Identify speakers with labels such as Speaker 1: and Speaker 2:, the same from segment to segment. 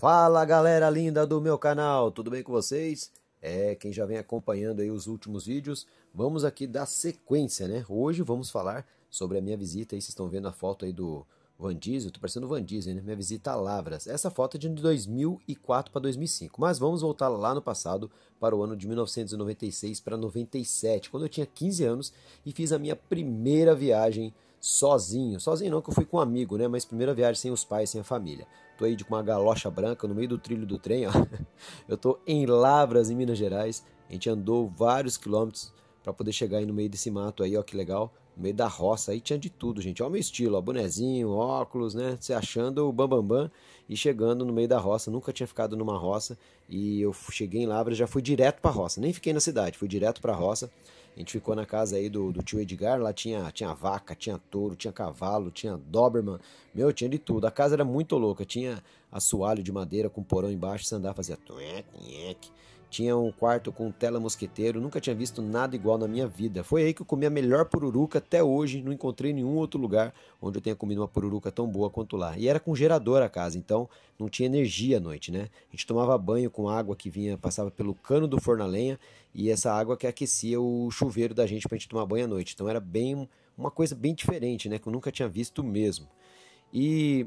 Speaker 1: Fala galera linda do meu canal, tudo bem com vocês? É, quem já vem acompanhando aí os últimos vídeos, vamos aqui dar sequência, né? Hoje vamos falar sobre a minha visita, aí vocês estão vendo a foto aí do Van Diesel, tô parecendo o Van Diesel, né? Minha visita a Lavras, essa foto é de 2004 para 2005, mas vamos voltar lá no passado, para o ano de 1996 para 97, quando eu tinha 15 anos e fiz a minha primeira viagem sozinho. Sozinho não, que eu fui com um amigo, né? Mas primeira viagem sem os pais, sem a família. Tô aí de uma galocha branca no meio do trilho do trem, ó. Eu tô em Lavras, em Minas Gerais. A gente andou vários quilômetros para poder chegar aí no meio desse mato aí, ó, que legal. No meio da roça aí tinha de tudo, gente. Olha o meu estilo, ó, bonezinho, óculos, né? Se achando o bambambam bam, bam, e chegando no meio da roça. Nunca tinha ficado numa roça e eu cheguei em Lavras, já fui direto para roça. Nem fiquei na cidade, fui direto para roça. A gente ficou na casa aí do, do tio Edgar, lá tinha, tinha vaca, tinha touro, tinha cavalo, tinha Doberman, meu, tinha de tudo. A casa era muito louca, tinha assoalho de madeira com porão embaixo, você andava fazia tuec, tuec. Tinha um quarto com tela mosqueteiro, nunca tinha visto nada igual na minha vida. Foi aí que eu comi a melhor pururuca até hoje, não encontrei nenhum outro lugar onde eu tenha comido uma pururuca tão boa quanto lá. E era com gerador a casa, então não tinha energia à noite, né? A gente tomava banho com água que vinha, passava pelo cano do forno a lenha e essa água que aquecia o chuveiro da gente pra gente tomar banho à noite. Então era bem uma coisa bem diferente, né, que eu nunca tinha visto mesmo. E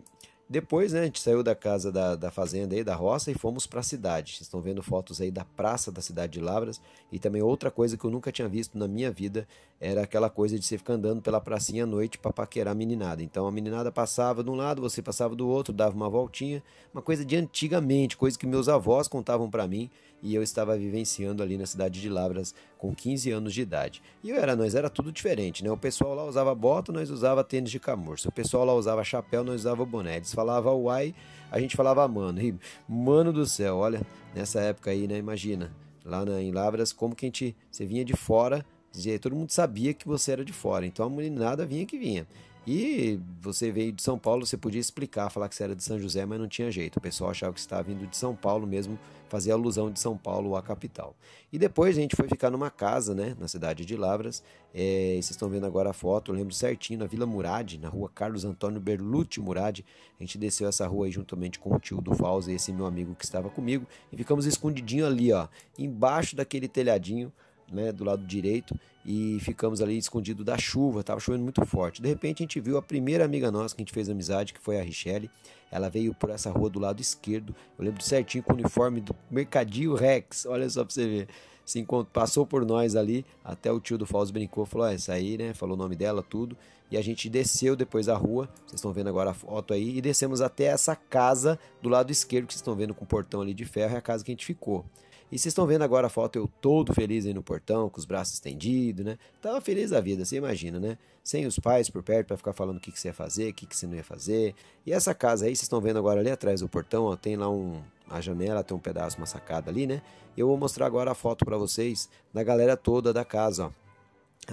Speaker 1: depois, né, a gente saiu da casa da, da fazenda aí, da roça, e fomos para a cidade. Vocês estão vendo fotos aí da praça da cidade de Lavras. E também outra coisa que eu nunca tinha visto na minha vida era aquela coisa de você ficar andando pela pracinha à noite para paquerar a meninada. Então a meninada passava de um lado, você passava do outro, dava uma voltinha, uma coisa de antigamente, coisa que meus avós contavam para mim e eu estava vivenciando ali na cidade de Lavras com 15 anos de idade. E eu era, nós era tudo diferente, né? O pessoal lá usava bota, nós usava tênis de camurça. O pessoal lá usava chapéu, nós usava boné. Eles falavam uai, a gente falava mano. E mano do céu, olha, nessa época aí, né, imagina, lá na, em Lavras, como que a gente, você vinha de fora Dizia, todo mundo sabia que você era de fora, então a meninada vinha que vinha. E você veio de São Paulo, você podia explicar, falar que você era de São José, mas não tinha jeito. O pessoal achava que você estava vindo de São Paulo mesmo, fazia alusão de São Paulo à capital. E depois a gente foi ficar numa casa, né, na cidade de Lavras. É, vocês estão vendo agora a foto, eu lembro certinho, na Vila Murad, na rua Carlos Antônio Berluti Murad. A gente desceu essa rua aí juntamente com o tio do Fausto e esse meu amigo que estava comigo. E ficamos escondidinho ali, ó, embaixo daquele telhadinho né, do lado direito e ficamos ali escondido da chuva, estava chovendo muito forte. De repente a gente viu a primeira amiga nossa que a gente fez amizade, que foi a Richelle. Ela veio por essa rua do lado esquerdo. Eu lembro certinho com o uniforme do Mercadinho Rex. Olha só para você ver. Se encontrou, passou por nós ali, até o tio do Fausto brincou, falou: ah, essa aí, né? Falou o nome dela, tudo. E a gente desceu depois a rua, vocês estão vendo agora a foto aí, e descemos até essa casa do lado esquerdo, que vocês estão vendo com o portão ali de ferro, é a casa que a gente ficou. E vocês estão vendo agora a foto eu todo feliz aí no portão, com os braços estendidos, né? Tava feliz da vida, você imagina, né? Sem os pais por perto para ficar falando o que, que você ia fazer, o que, que você não ia fazer. E essa casa aí, vocês estão vendo agora ali atrás do portão, ó, tem lá um, a janela, tem um pedaço, uma sacada ali, né? Eu vou mostrar agora a foto para vocês da galera toda da casa, ó.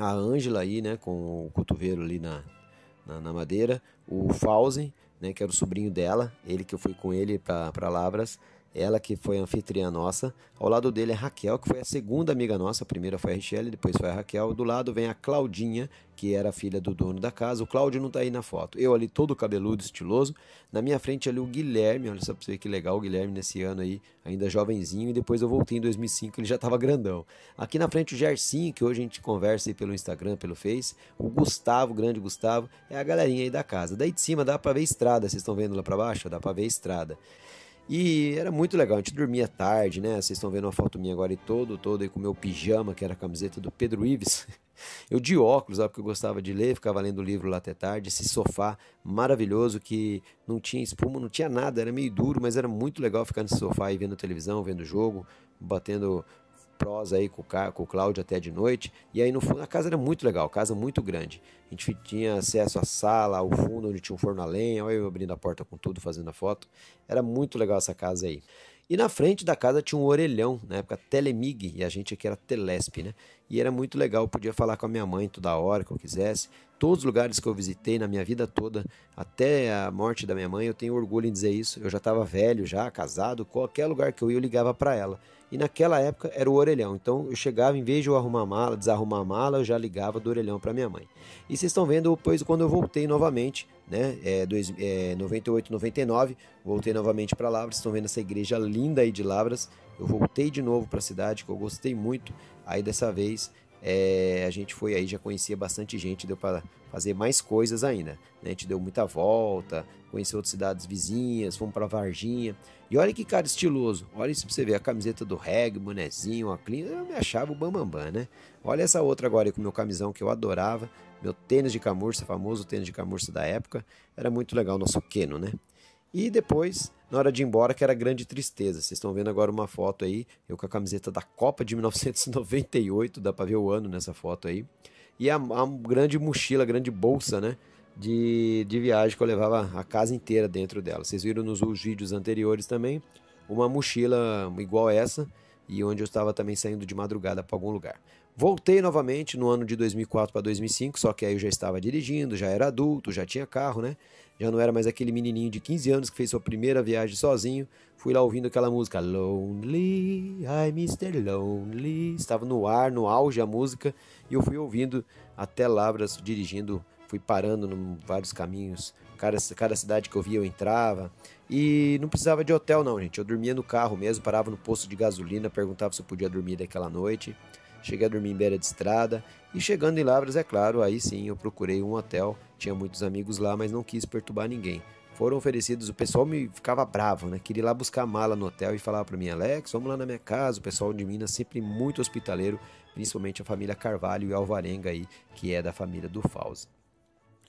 Speaker 1: A Ângela aí, né, com o cotovelo ali na, na, na madeira. O Fausen, né, que era o sobrinho dela, ele que eu fui com ele para Labras ela que foi anfitriã nossa. Ao lado dele é Raquel, que foi a segunda amiga nossa. A primeira foi a Richelle, depois foi a Raquel. Do lado vem a Claudinha, que era a filha do dono da casa. O Cláudio não tá aí na foto. Eu ali todo cabeludo, estiloso. Na minha frente ali o Guilherme, olha só pra você ver que legal o Guilherme nesse ano aí, ainda jovenzinho. E depois eu voltei em 2005, ele já tava grandão. Aqui na frente o Gersinho, que hoje a gente conversa aí pelo Instagram, pelo Face. O Gustavo, o grande Gustavo, é a galerinha aí da casa. Daí de cima dá pra ver estrada, vocês estão vendo lá pra baixo? Dá pra ver estrada. E era muito legal, a gente dormia tarde, né? Vocês estão vendo uma foto minha agora e todo, todo aí com meu pijama, que era a camiseta do Pedro Ives. Eu de óculos, porque eu gostava de ler, ficava lendo livro lá até tarde. Esse sofá maravilhoso que não tinha espuma, não tinha nada, era meio duro, mas era muito legal ficar nesse sofá e vendo televisão, vendo jogo, batendo prosa aí com o, com o Cláudio até de noite. E aí no fundo a casa era muito legal, casa muito grande. A gente tinha acesso à sala, ao fundo onde tinha um forno a lenha, eu abrindo a porta com tudo, fazendo a foto. Era muito legal essa casa aí. E na frente da casa tinha um orelhão, na época Telemig, e a gente aqui era Telesp, né? E era muito legal, eu podia falar com a minha mãe toda hora que eu quisesse todos os lugares que eu visitei na minha vida toda, até a morte da minha mãe, eu tenho orgulho em dizer isso. Eu já estava velho, já casado, qualquer lugar que eu ia, eu ligava para ela. E naquela época era o orelhão. Então eu chegava, em vez de eu arrumar a mala, desarrumar a mala, eu já ligava do orelhão para minha mãe. E vocês estão vendo, pois quando eu voltei novamente, né, é, dois, é, 98, 99, voltei novamente para Lavras. Estão vendo essa igreja linda aí de Lavras. Eu voltei de novo para a cidade, que eu gostei muito. Aí dessa vez é, a gente foi aí, já conhecia bastante gente, deu para fazer mais coisas ainda. Né? A gente deu muita volta, conheceu outras cidades vizinhas, fomos para Varginha. E olha que cara estiloso, olha isso pra você ver, a camiseta do reggae, bonezinho, a clean, eu me achava o bambambam, bam, né? Olha essa outra agora aí com meu camisão que eu adorava, meu tênis de camurça, famoso tênis de camurça da época, era muito legal, nosso queno, né? E depois na hora de ir embora, que era grande tristeza. Vocês estão vendo agora uma foto aí, eu com a camiseta da Copa de 1998, dá para ver o ano nessa foto aí. E a, a grande mochila, a grande bolsa, né? De, de viagem que eu levava a casa inteira dentro dela. Vocês viram nos vídeos anteriores também uma mochila igual essa e onde eu estava também saindo de madrugada para algum lugar. Voltei novamente no ano de 2004 para 2005, só que aí eu já estava dirigindo, já era adulto, já tinha carro, né? Já não era mais aquele menininho de 15 anos que fez sua primeira viagem sozinho. Fui lá ouvindo aquela música Lonely, I'm Mr. Lonely. Estava no ar, no auge a música, e eu fui ouvindo até Lavras dirigindo, fui parando em vários caminhos. Cada, cada cidade que eu via eu entrava. E não precisava de hotel, não, gente. Eu dormia no carro mesmo, parava no posto de gasolina, perguntava se eu podia dormir daquela noite cheguei a dormir em beira de estrada e chegando em Lavras, é claro, aí sim eu procurei um hotel, tinha muitos amigos lá, mas não quis perturbar ninguém. Foram oferecidos, o pessoal me ficava bravo, né? Queria ir lá buscar a mala no hotel e falava para mim, Alex, vamos lá na minha casa. O pessoal de Minas sempre muito hospitaleiro, principalmente a família Carvalho e Alvarenga aí, que é da família do Fauzi.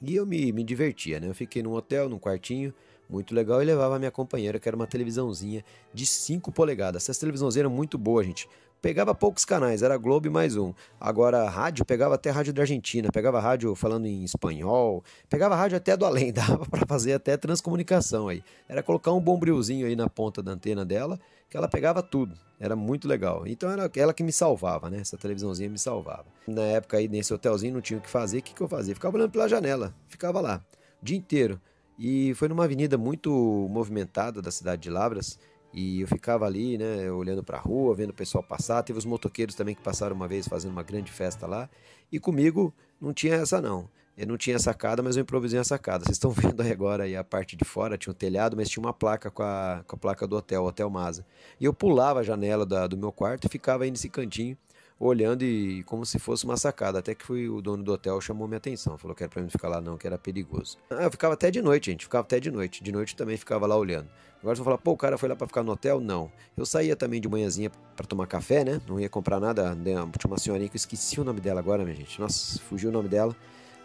Speaker 1: E eu me, me divertia, né? Eu fiquei num hotel, num quartinho, muito legal, e levava a minha companheira, que era uma televisãozinha de 5 polegadas. Essa televisãozinha era muito boa, gente pegava poucos canais, era Globo e mais um. Agora, rádio, pegava até rádio da Argentina, pegava rádio falando em espanhol, pegava rádio até do além, dava para fazer até transcomunicação aí. Era colocar um bombrilzinho aí na ponta da antena dela, que ela pegava tudo. Era muito legal. Então era ela que me salvava, né? Essa televisãozinha me salvava. Na época aí, nesse hotelzinho, não tinha o que fazer, o que, que eu fazia? Ficava olhando pela janela, ficava lá, o dia inteiro. E foi numa avenida muito movimentada da cidade de Lavras, e eu ficava ali, né, olhando para a rua, vendo o pessoal passar. Teve os motoqueiros também que passaram uma vez fazendo uma grande festa lá. E comigo não tinha essa não. Eu não tinha sacada, mas eu improvisei a sacada. Vocês estão vendo aí agora aí a parte de fora, tinha um telhado, mas tinha uma placa com a, com a placa do hotel, Hotel Maza. E eu pulava a janela da, do meu quarto e ficava aí nesse cantinho olhando e como se fosse uma sacada. Até que foi o dono do hotel chamou minha atenção, falou que era pra mim ficar lá não, que era perigoso. Ah, eu ficava até de noite, gente, ficava até de noite. De noite também ficava lá olhando. Agora você vai falar, pô, o cara foi lá para ficar no hotel? Não. Eu saía também de manhãzinha para tomar café, né? Não ia comprar nada. Né? Tinha uma senhorinha que eu esqueci o nome dela agora, minha gente. Nossa, fugiu o nome dela.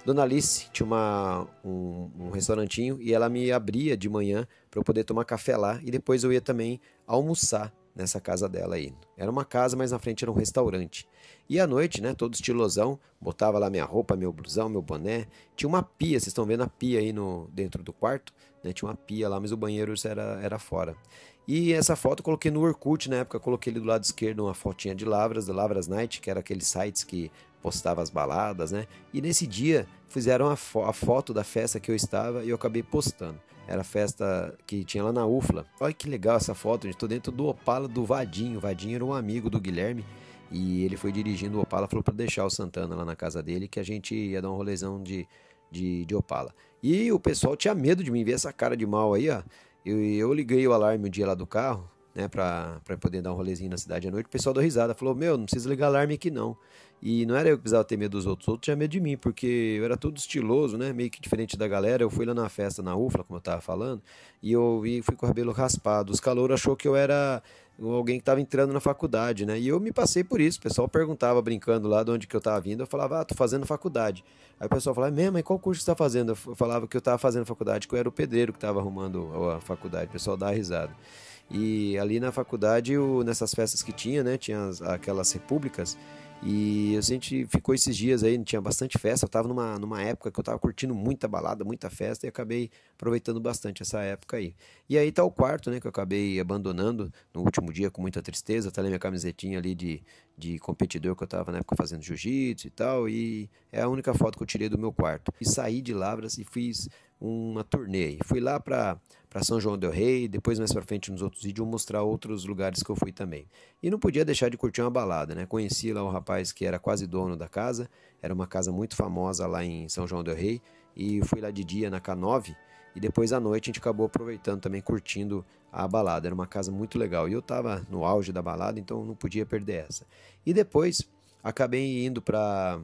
Speaker 1: Dona Alice tinha uma, um, um, restaurantinho e ela me abria de manhã para eu poder tomar café lá e depois eu ia também almoçar nessa casa dela aí. Era uma casa, mas na frente era um restaurante. E à noite, né, todo estilosão, botava lá minha roupa, meu blusão, meu boné. Tinha uma pia, vocês estão vendo a pia aí no, dentro do quarto? Né, tinha uma pia lá, mas o banheiro era, era fora. E essa foto eu coloquei no Orkut na época, coloquei do lado esquerdo uma fotinha de Lavras, do Lavras Night, que era aqueles sites que postava as baladas, né? E nesse dia fizeram a, fo a foto da festa que eu estava e eu acabei postando. Era festa que tinha lá na UFLA. Olha que legal essa foto, gente. Tô dentro do Opala do Vadinho. O Vadinho era um amigo do Guilherme. E ele foi dirigindo o Opala, falou para deixar o Santana lá na casa dele, que a gente ia dar um rolezão de, de, de Opala. E o pessoal tinha medo de mim ver essa cara de mal aí, ó. Eu, eu liguei o alarme o um dia lá do carro, né, pra, poder dar um rolezinho na cidade à noite, o pessoal deu risada, falou, meu, não precisa ligar alarme aqui não. E não era eu que precisava ter medo dos outros, os outros tinham medo de mim, porque eu era tudo estiloso, né, meio que diferente da galera, eu fui lá na festa na UFLA, como eu tava falando, e eu e fui com o cabelo raspado, os calouros achou que eu era alguém que estava entrando na faculdade, né? E eu me passei por isso. O pessoal perguntava, brincando lá de onde que eu estava vindo. Eu falava, ah, tô fazendo faculdade. Aí o pessoal falava, é mesmo, qual curso você tá fazendo? Eu falava que eu estava fazendo faculdade, que eu era o pedreiro que estava arrumando a faculdade. O pessoal dá risada. E ali na faculdade, o, nessas festas que tinha, né? Tinha as, aquelas repúblicas. E a gente ficou esses dias aí, tinha bastante festa. Eu estava numa, numa época que eu estava curtindo muita balada, muita festa, e acabei aproveitando bastante essa época aí. E aí tá o quarto, né, que eu acabei abandonando no último dia com muita tristeza. Tá ali minha camisetinha ali de, de competidor que eu estava na época fazendo jiu-jitsu e tal. E é a única foto que eu tirei do meu quarto. E saí de Lavras e fiz uma turnê. Fui lá para para São João del Rei, depois mais para frente nos outros vídeos eu vou mostrar outros lugares que eu fui também. E não podia deixar de curtir uma balada, né? Conheci lá um rapaz que era quase dono da casa, era uma casa muito famosa lá em São João del Rei, e fui lá de dia na K9, e depois à noite a gente acabou aproveitando também, curtindo a balada. Era uma casa muito legal. E eu estava no auge da balada, então não podia perder essa. E depois acabei indo para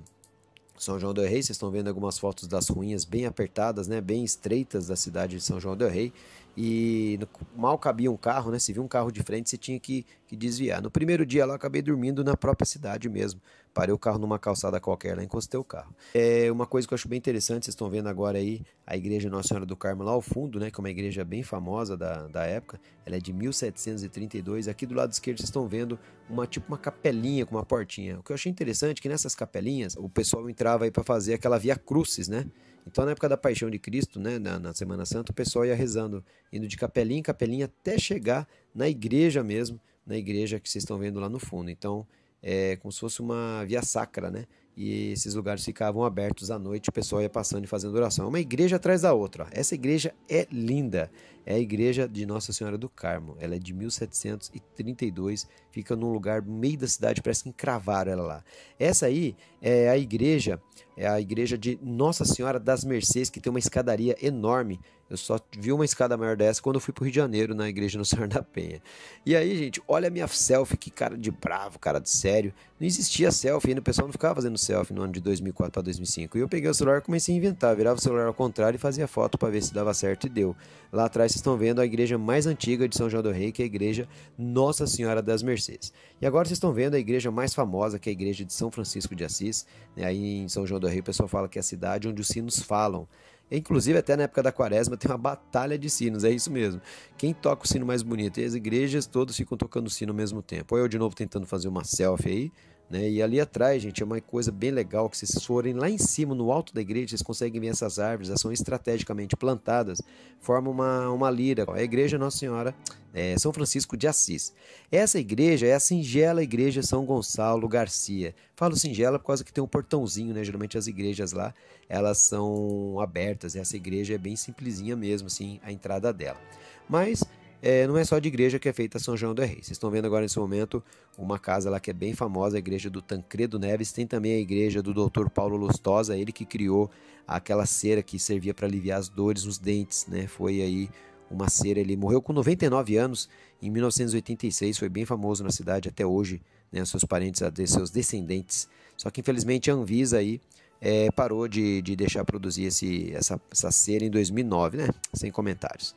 Speaker 1: São João del Rei. Vocês estão vendo algumas fotos das ruínas bem apertadas, né? bem estreitas da cidade de São João del Rei e mal cabia um carro, né? Se viu um carro de frente, você tinha que, que desviar. No primeiro dia lá, acabei dormindo na própria cidade mesmo. Parei o carro numa calçada qualquer lá, encostei o carro. É uma coisa que eu acho bem interessante, vocês estão vendo agora aí a igreja Nossa Senhora do Carmo lá ao fundo, né, que é uma igreja bem famosa da, da época. Ela é de 1732. Aqui do lado esquerdo vocês estão vendo uma tipo uma capelinha com uma portinha. O que eu achei interessante é que nessas capelinhas o pessoal entrava aí para fazer aquela Via Crucis, né? Então, na época da Paixão de Cristo, né, na, na, Semana Santa, o pessoal ia rezando, indo de capelinha em capelinha até chegar na igreja mesmo, na igreja que vocês estão vendo lá no fundo. Então, é, como se fosse uma via sacra, né? E esses lugares ficavam abertos à noite, o pessoal ia passando e fazendo oração. É uma igreja atrás da outra. Essa igreja é linda. É a igreja de Nossa Senhora do Carmo. Ela é de 1732, fica num lugar no meio da cidade, parece que encravaram ela lá. Essa aí é a igreja é a igreja de Nossa Senhora das Mercês, que tem uma escadaria enorme. Eu só vi uma escada maior dessa quando eu fui pro Rio de Janeiro, na igreja do Senhor da Penha. E aí, gente, olha a minha selfie, que cara de bravo, cara de sério. Não existia selfie ainda, o pessoal não ficava fazendo selfie no ano de 2004 para 2005. E eu peguei o celular e comecei a inventar, virava o celular ao contrário e fazia foto para ver se dava certo e deu. Lá atrás vocês estão vendo a igreja mais antiga de São João do Rei, que é a igreja Nossa Senhora das Mercês. E agora vocês estão vendo a igreja mais famosa, que é a igreja de São Francisco de Assis, né, aí em São João do Rio, o pessoal fala que é a cidade onde os sinos falam. Inclusive, até na época da quaresma tem uma batalha de sinos, é isso mesmo. Quem toca o sino mais bonito? E as igrejas todas ficam tocando o sino ao mesmo tempo. Ou eu de novo tentando fazer uma selfie aí, né? E ali atrás, gente, é uma coisa bem legal que se vocês forem lá em cima, no alto da igreja, vocês conseguem ver essas árvores, elas são estrategicamente plantadas, formam uma, uma lira. A igreja Nossa Senhora é, São Francisco de Assis. Essa igreja é a singela igreja São Gonçalo Garcia. Falo singela por causa que tem um portãozinho, né? Geralmente as igrejas lá, elas são abertas. Essa igreja é bem simplesinha mesmo, assim, a entrada dela. Mas é, não é só de igreja que é feita São João do Rei. Vocês estão vendo agora nesse momento uma casa lá que é bem famosa, a igreja do Tancredo Neves. Tem também a igreja do Dr. Paulo Lustosa, ele que criou aquela cera que servia para aliviar as dores nos dentes, né? Foi aí uma cera, ele morreu com 99 anos em 1986, foi bem famoso na cidade até hoje, né? Seus parentes, seus descendentes. Só que infelizmente a Anvisa aí é, parou de, de deixar produzir esse, essa, essa cera em 2009, né? Sem comentários.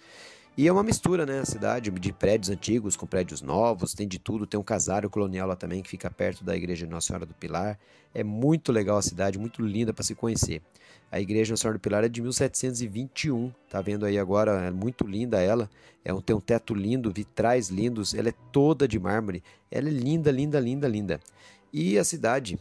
Speaker 1: E é uma mistura, né? A cidade de prédios antigos com prédios novos, tem de tudo. Tem um casário colonial lá também que fica perto da igreja Nossa Senhora do Pilar. É muito legal a cidade, muito linda para se conhecer. A igreja Nossa Senhora do Pilar é de 1721, tá vendo aí agora? É muito linda ela. É um, tem um teto lindo, vitrais lindos. Ela é toda de mármore. Ela é linda, linda, linda, linda. E a cidade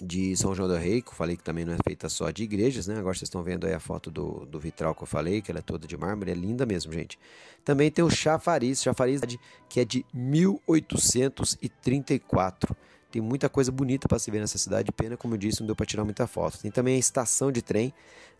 Speaker 1: de São João do Rei, que eu falei que também não é feita só de igrejas, né? Agora vocês estão vendo aí a foto do, do vitral que eu falei, que ela é toda de mármore, é linda mesmo, gente. Também tem o chafariz, chafariz que é de 1834. Tem muita coisa bonita para se ver nessa cidade. Pena, como eu disse, não deu para tirar muita foto. Tem também a estação de trem,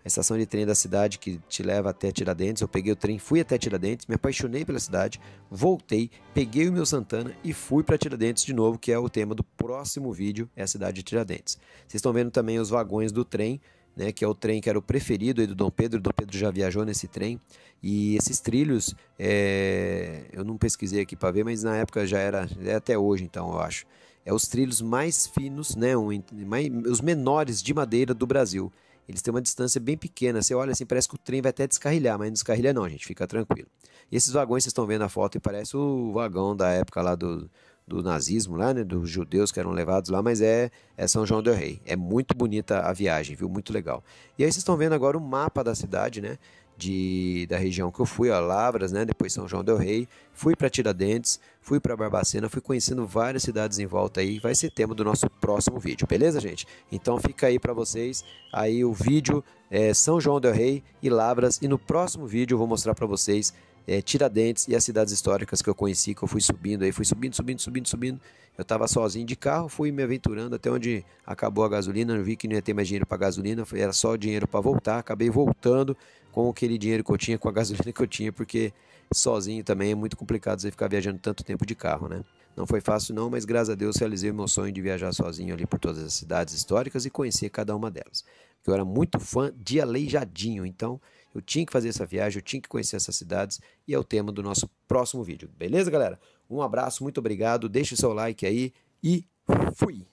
Speaker 1: a estação de trem da cidade que te leva até Tiradentes. Eu peguei o trem, fui até Tiradentes, me apaixonei pela cidade, voltei, peguei o meu Santana e fui para Tiradentes de novo, que é o tema do próximo vídeo, é a cidade de Tiradentes. Vocês estão vendo também os vagões do trem, né, que é o trem que era o preferido aí do Dom Pedro. Dom Pedro já viajou nesse trem. E esses trilhos, é... eu não pesquisei aqui para ver, mas na época já era, é até hoje então, eu acho é os trilhos mais finos, né, um, mais, os menores de madeira do Brasil. Eles têm uma distância bem pequena. Você olha assim, parece que o trem vai até descarrilhar, mas não descarrilha não, gente. Fica tranquilo. E esses vagões vocês estão vendo a foto e parece o vagão da época lá do, do nazismo lá, né, dos judeus que eram levados lá, mas é, é São João del Rei. É muito bonita a viagem, viu? Muito legal. E aí vocês estão vendo agora o mapa da cidade, né? De, da região que eu fui, a Lavras, né? Depois São João del Rei, fui para Tiradentes, fui para Barbacena, fui conhecendo várias cidades em volta aí. Vai ser tema do nosso próximo vídeo, beleza, gente? Então fica aí para vocês aí o vídeo é, São João del Rei e Lavras e no próximo vídeo eu vou mostrar para vocês é, Tiradentes e as cidades históricas que eu conheci, que eu fui subindo aí, fui subindo, subindo, subindo, subindo. Eu estava sozinho de carro, fui me aventurando até onde acabou a gasolina, eu vi que não ia ter mais dinheiro para gasolina, era só dinheiro para voltar, acabei voltando com aquele dinheiro que eu tinha, com a gasolina que eu tinha, porque sozinho também é muito complicado você ficar viajando tanto tempo de carro, né? Não foi fácil não, mas graças a Deus realizei o meu sonho de viajar sozinho ali por todas as cidades históricas e conhecer cada uma delas. Eu era muito fã de Aleijadinho, então eu tinha que fazer essa viagem, eu tinha que conhecer essas cidades e é o tema do nosso próximo vídeo. Beleza, galera? Um abraço, muito obrigado, deixe o seu like aí e fui!